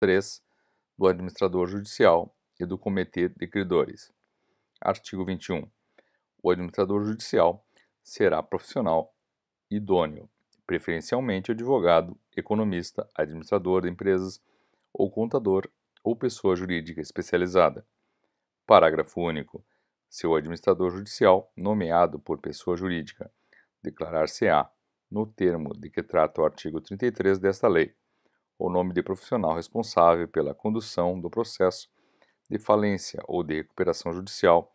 3 do Administrador Judicial e do Comitê de Credores. Artigo 21. O administrador judicial será profissional idôneo, preferencialmente advogado, economista, administrador de empresas ou contador ou pessoa jurídica especializada. Parágrafo único. Se o administrador judicial nomeado por pessoa jurídica declarar-se-á, no termo de que trata o artigo 33 desta lei, o nome de profissional responsável pela condução do processo de falência ou de recuperação judicial,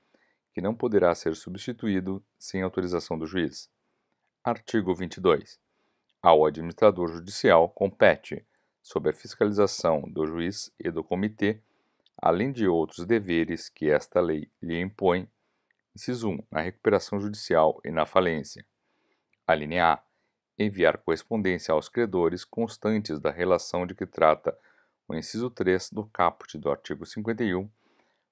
que não poderá ser substituído sem autorização do juiz. Artigo 22. Ao administrador judicial compete, sob a fiscalização do juiz e do comitê, além de outros deveres que esta lei lhe impõe, inciso 1, na recuperação judicial e na falência. Alínea A enviar correspondência aos credores constantes da relação de que trata o inciso 3 do caput do artigo 51,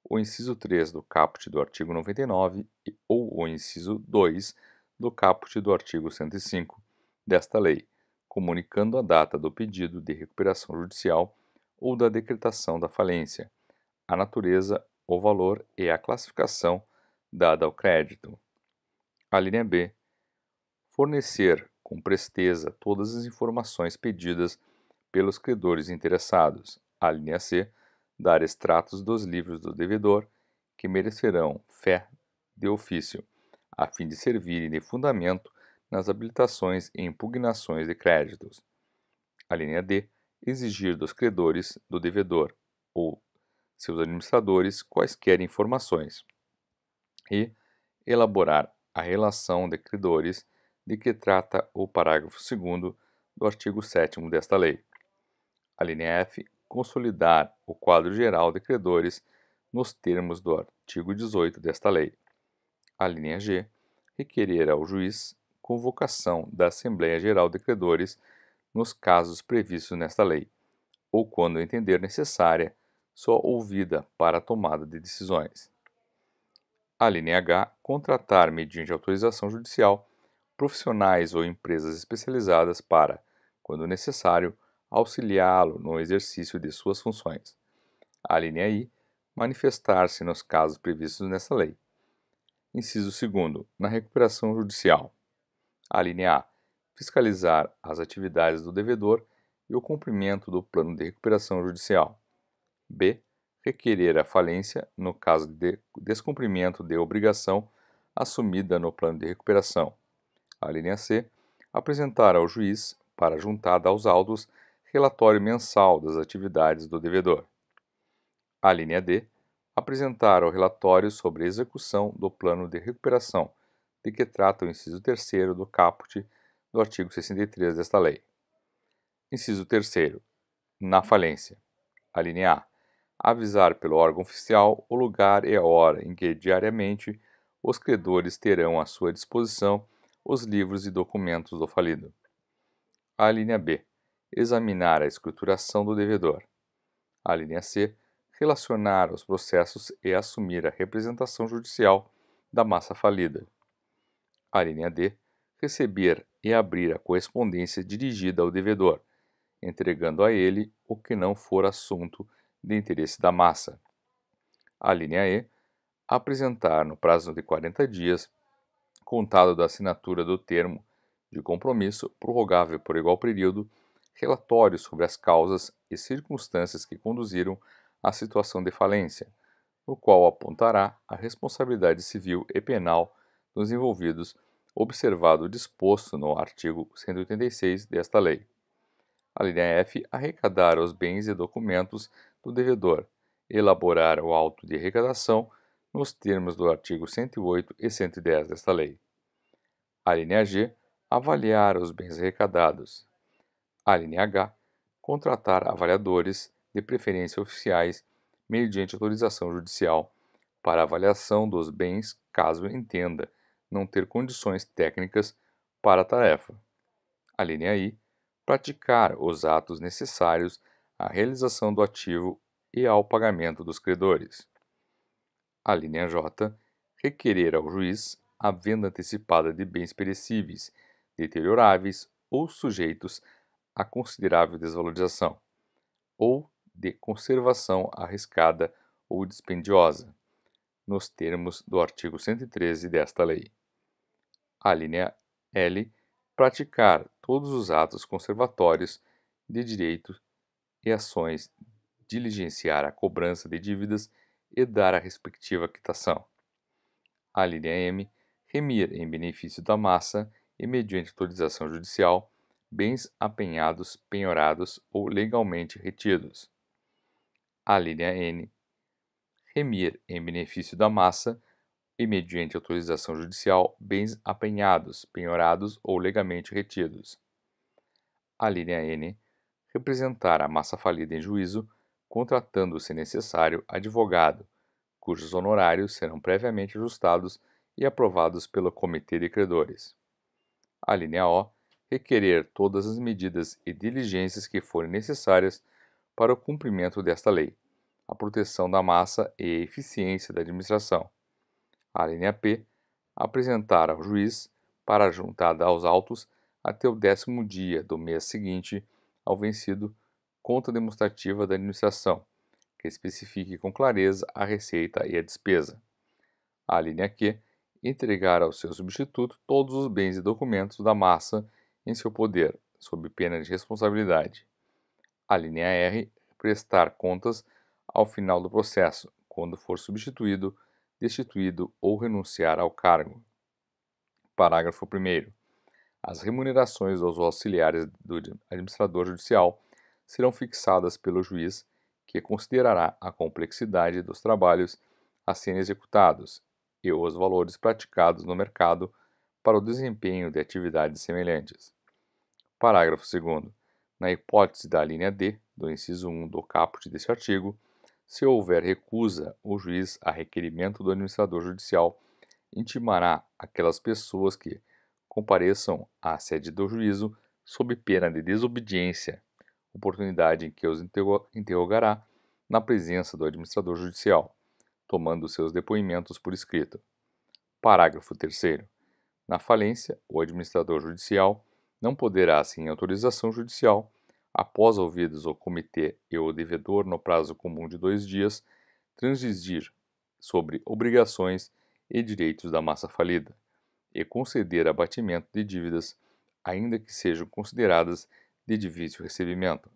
o inciso 3 do caput do artigo 99 e, ou o inciso 2 do caput do artigo 105 desta lei, comunicando a data do pedido de recuperação judicial ou da decretação da falência, a natureza, o valor e a classificação dada ao crédito. A linha B. Fornecer com presteza todas as informações pedidas pelos credores interessados. A linha C, dar extratos dos livros do devedor que merecerão fé de ofício, a fim de servirem de fundamento nas habilitações e impugnações de créditos. A linha D, exigir dos credores, do devedor ou seus administradores quaisquer informações. E elaborar a relação de credores de que trata o parágrafo 2 do artigo 7 desta lei. A linha F. Consolidar o quadro geral de credores nos termos do artigo 18 desta lei. A linha G. Requerer ao juiz convocação da Assembleia Geral de Credores nos casos previstos nesta lei, ou quando entender necessária, só ouvida para a tomada de decisões. A linha H. Contratar, mediante autorização judicial, profissionais ou empresas especializadas para, quando necessário, auxiliá-lo no exercício de suas funções. A linha I manifestar-se nos casos previstos nessa lei. Inciso 2. Na recuperação judicial. A linha A. Fiscalizar as atividades do devedor e o cumprimento do plano de recuperação judicial. B. Requerer a falência no caso de descumprimento de obrigação assumida no plano de recuperação a linha C, apresentar ao juiz, para juntada aos autos, relatório mensal das atividades do devedor. A linha D, apresentar o relatório sobre a execução do plano de recuperação, de que trata o inciso 3 do caput do artigo 63 desta lei. Inciso 3 na falência. A linha A. Avisar pelo órgão oficial o lugar e a hora em que diariamente os credores terão à sua disposição os livros e documentos do falido. A linha B. Examinar a escrituração do devedor. A linha C. Relacionar os processos e assumir a representação judicial da massa falida. A linha D. Receber e abrir a correspondência dirigida ao devedor, entregando a ele o que não for assunto de interesse da massa. A linha E. Apresentar no prazo de 40 dias contado da assinatura do termo de compromisso prorrogável por igual período, relatórios sobre as causas e circunstâncias que conduziram à situação de falência, no qual apontará a responsabilidade civil e penal dos envolvidos, observado o disposto no artigo 186 desta lei. A linha F arrecadar os bens e documentos do devedor, elaborar o auto de arrecadação nos termos do artigo 108 e 110 desta lei. A linha G avaliar os bens arrecadados. A linha H contratar avaliadores, de preferência oficiais, mediante autorização judicial, para avaliação dos bens caso entenda não ter condições técnicas para a tarefa. A linha I praticar os atos necessários à realização do ativo e ao pagamento dos credores. A linha J. Requerer ao juiz a venda antecipada de bens perecíveis, deterioráveis ou sujeitos a considerável desvalorização, ou de conservação arriscada ou dispendiosa, nos termos do artigo 113 desta lei. A linha L. Praticar todos os atos conservatórios de direito e ações diligenciar a cobrança de dívidas e dar a respectiva quitação. A linha M remir em benefício da massa e mediante autorização judicial bens apenhados, penhorados ou legalmente retidos. A linha N remir em benefício da massa e mediante autorização judicial bens apenhados, penhorados ou legalmente retidos. A linha N representar a massa falida em juízo contratando, se necessário, advogado, cujos honorários serão previamente ajustados e aprovados pelo Comitê de Credores. A linha O requerer todas as medidas e diligências que forem necessárias para o cumprimento desta lei, a proteção da massa e a eficiência da administração. A linha P apresentar ao juiz, para juntada aos autos, até o décimo dia do mês seguinte ao vencido conta demonstrativa da administração, que especifique com clareza a receita e a despesa. A linha Q entregar ao seu substituto todos os bens e documentos da massa em seu poder, sob pena de responsabilidade. A linha R prestar contas ao final do processo, quando for substituído, destituído ou renunciar ao cargo. Parágrafo 1. As remunerações aos auxiliares do administrador judicial serão fixadas pelo juiz, que considerará a complexidade dos trabalhos a serem executados e os valores praticados no mercado para o desempenho de atividades semelhantes. Parágrafo 2. Na hipótese da linha D do inciso 1 do caput deste artigo, se houver recusa, o juiz, a requerimento do administrador judicial, intimará aquelas pessoas que compareçam à sede do juízo sob pena de desobediência oportunidade em que os interrogará na presença do administrador judicial, tomando seus depoimentos por escrito. Parágrafo 3. Na falência, o administrador judicial não poderá, sem autorização judicial, após ouvidos o comitê e o devedor no prazo comum de dois dias, transigir sobre obrigações e direitos da massa falida e conceder abatimento de dívidas, ainda que sejam consideradas de difícil recebimento.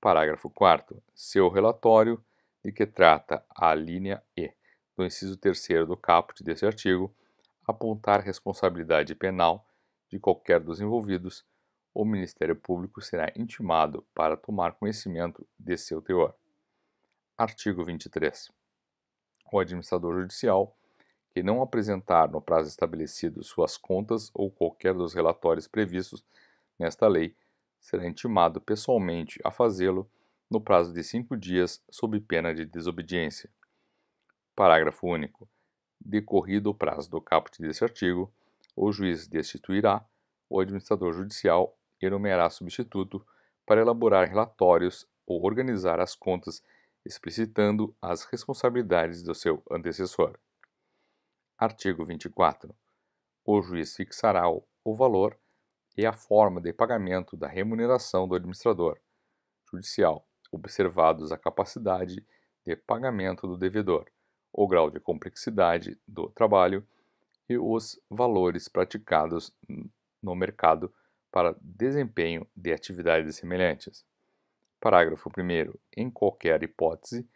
Parágrafo 4. Seu relatório de que trata a linha E do inciso 3 do caput deste artigo apontar responsabilidade penal de qualquer dos envolvidos, o Ministério Público será intimado para tomar conhecimento de seu teor. Artigo 23. O administrador judicial que não apresentar no prazo estabelecido suas contas ou qualquer dos relatórios previstos nesta lei será intimado pessoalmente a fazê-lo no prazo de cinco dias sob pena de desobediência. Parágrafo único. Decorrido o prazo do caput deste artigo, o juiz destituirá o administrador judicial e nomeará substituto para elaborar relatórios ou organizar as contas explicitando as responsabilidades do seu antecessor. Artigo 24. O juiz fixará o valor e a forma de pagamento da remuneração do administrador judicial, observados a capacidade de pagamento do devedor, o grau de complexidade do trabalho e os valores praticados no mercado para desempenho de atividades semelhantes. Parágrafo 1. Em qualquer hipótese,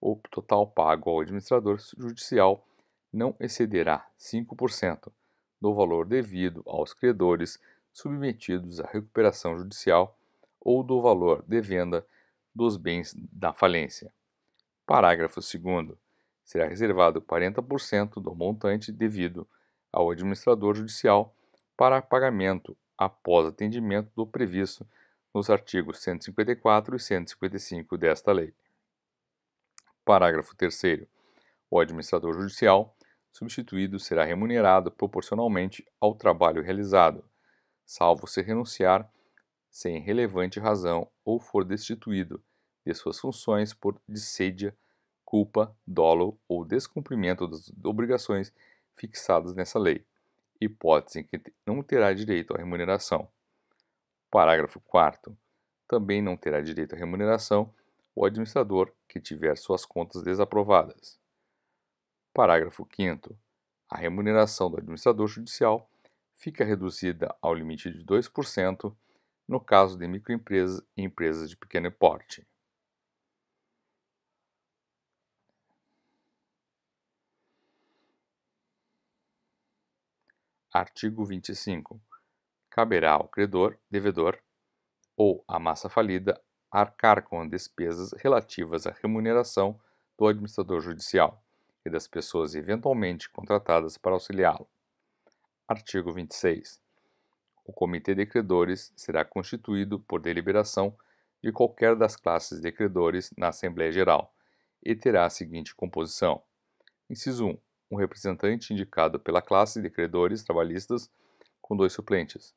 o total pago ao administrador judicial não excederá 5% do valor devido aos credores submetidos à recuperação judicial ou do valor de venda dos bens da falência. Parágrafo 2. Será reservado 40% do montante devido ao administrador judicial para pagamento após atendimento do previsto nos artigos 154 e 155 desta lei. Parágrafo 3. O administrador judicial substituído será remunerado proporcionalmente ao trabalho realizado, salvo se renunciar, sem relevante razão, ou for destituído de suas funções por dissídia, culpa, dolo ou descumprimento das obrigações fixadas nessa lei, hipótese em que não terá direito à remuneração. Parágrafo 4. Também não terá direito à remuneração o administrador que tiver suas contas desaprovadas. Parágrafo 5. A remuneração do administrador judicial fica reduzida ao limite de 2% no caso de microempresas e empresas de pequeno porte. Artigo 25. Caberá ao credor, devedor ou à massa falida arcar com despesas relativas à remuneração do administrador judicial e das pessoas eventualmente contratadas para auxiliá-lo. Artigo 26. O Comitê de Credores será constituído por deliberação de qualquer das classes de credores na Assembleia Geral e terá a seguinte composição: Inciso 1. Um representante indicado pela classe de credores trabalhistas com dois suplentes.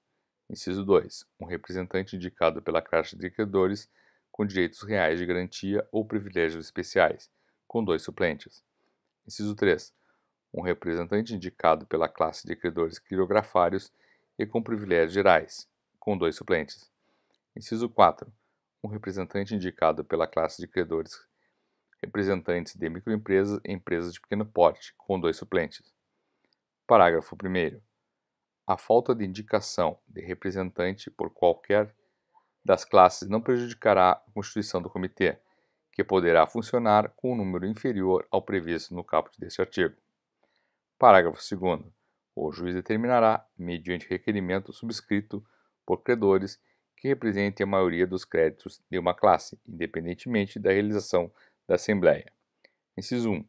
Inciso 2. Um representante indicado pela classe de credores com direitos reais de garantia ou privilégios especiais, com dois suplentes. Inciso 3 um representante indicado pela classe de credores quirografários e com privilégios gerais, com dois suplentes. Inciso 4. Um representante indicado pela classe de credores representantes de microempresas e empresas de pequeno porte, com dois suplentes. Parágrafo 1. A falta de indicação de representante por qualquer das classes não prejudicará a constituição do comitê, que poderá funcionar com um número inferior ao previsto no caput deste artigo. Parágrafo 2. O juiz determinará, mediante requerimento subscrito por credores, que represente a maioria dos créditos de uma classe, independentemente da realização da Assembleia. Inciso 1.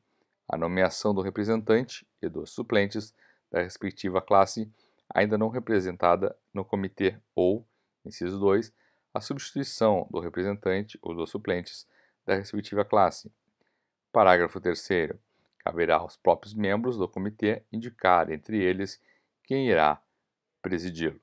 A nomeação do representante e dos suplentes da respectiva classe ainda não representada no comitê ou, inciso 2, a substituição do representante ou dos suplentes da respectiva classe. Parágrafo 3 Caberá aos próprios membros do comitê indicar entre eles quem irá presidi-lo.